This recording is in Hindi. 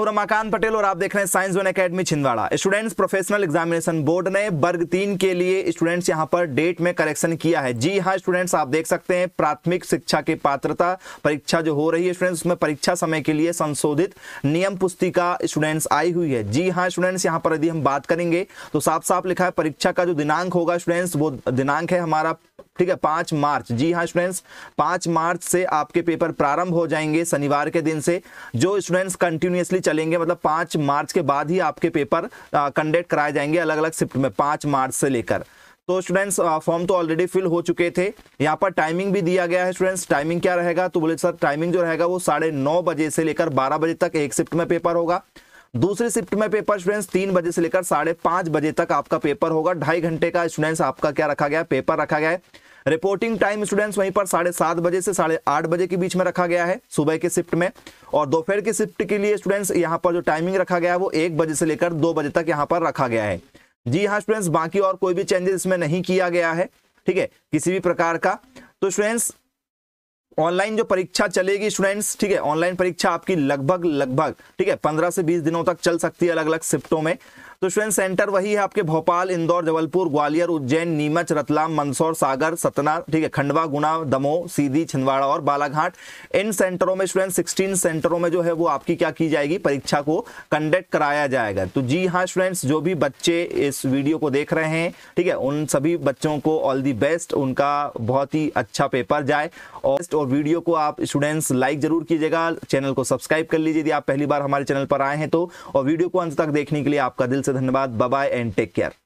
रमाकांत पटेल और आप देख रहे हैं science one academy Chhindwara students professional examination board ने वर्ग तीन के लिए स्टूडेंट्स यहां पर डेट में करेक्शन किया है जी हां स्टूडेंट्स आप देख सकते हैं प्राथमिक शिक्षा की पात्रता परीक्षा जो हो रही है स्टूडेंट्स उसमें परीक्षा समय के लिए संशोधित नियम पुस्तिका स्टूडेंट्स आई हुई है जी हाँ स्टूडेंट्स यहाँ पर यदि हम बात करेंगे तो साफ साफ लिखा है परीक्षा का जो दिनांक होगा स्टूडेंट्स वो दिनांक है हमारा ठीक है पांच मार्च जी हाँ स्टूडेंट्स पांच मार्च से आपके पेपर प्रारंभ हो जाएंगे शनिवार के दिन से जो स्टूडेंट्स कंटिन्यूसली चलेंगे मतलब पांच मार्च के बाद ही आपके पेपर कंडक्ट कराए जाएंगे अलग अलग शिफ्ट में पांच मार्च से लेकर तो स्टूडेंट्स फॉर्म तो ऑलरेडी फिल हो चुके थे यहाँ पर टाइमिंग भी दिया गया है स्टूडेंट्स टाइमिंग क्या रहेगा तो बोले सर टाइमिंग जो रहेगा वो साढ़े नौ बजे से लेकर बारह बजे तक एक शिफ्ट में पेपर होगा दूसरी शिफ्ट में पेपर स्टूडेंट्स तीन बजे से लेकर साढ़े पांच बजे तक आपका पेपर होगा ढाई घंटे का स्टूडेंट्स आपका क्या रखा गया पेपर रखा गया है रिपोर्टिंग टाइम स्टूडेंट्स वहीं पर साढ़े सात बजे से साढ़े आठ बजे के बीच में रखा गया है सुबह के शिफ्ट में और दोपहर की शिफ्ट के लिए स्टूडेंट्स यहाँ पर जो टाइमिंग रखा गया है वो एक बजे से लेकर दो बजे तक यहाँ पर रखा गया है जी हाँ स्टूडेंट्स बाकी और कोई भी चेंजेस इसमें नहीं किया गया है ठीक है किसी भी प्रकार का तो स्टूडेंट्स ऑनलाइन जो परीक्षा चलेगी स्टूडेंट्स ठीक है ऑनलाइन परीक्षा आपकी लगभग लगभग ठीक है पंद्रह से बीस दिनों तक चल सकती है अलग अलग शिफ्टों में तो स्वयं सेंटर वही है आपके भोपाल इंदौर जबलपुर ग्वालियर उज्जैन नीमच रतलाम मंदसौर सागर सतना ठीक है खंडवा गुना दमोह सीधी छिंदवाड़ा और बालाघाट इन सेंटरों में स्टूडेंट सिक्सटीन सेंटरों में जो है वो आपकी क्या की जाएगी परीक्षा को कंडक्ट कराया जाएगा तो जी हाँ स्टूडेंट्स जो भी बच्चे इस वीडियो को देख रहे हैं ठीक है उन सभी बच्चों को ऑल दी बेस्ट उनका बहुत ही अच्छा पेपर जाए और और वीडियो को आप स्टूडेंट्स लाइक जरूर कीजिएगा चैनल को सब्सक्राइब कर लीजिए यदि आप पहली बार हमारे चैनल पर आए हैं तो और वीडियो को अंत तक देखने के लिए आपका दिल से से धन्यवाद बाय एंड टेक केयर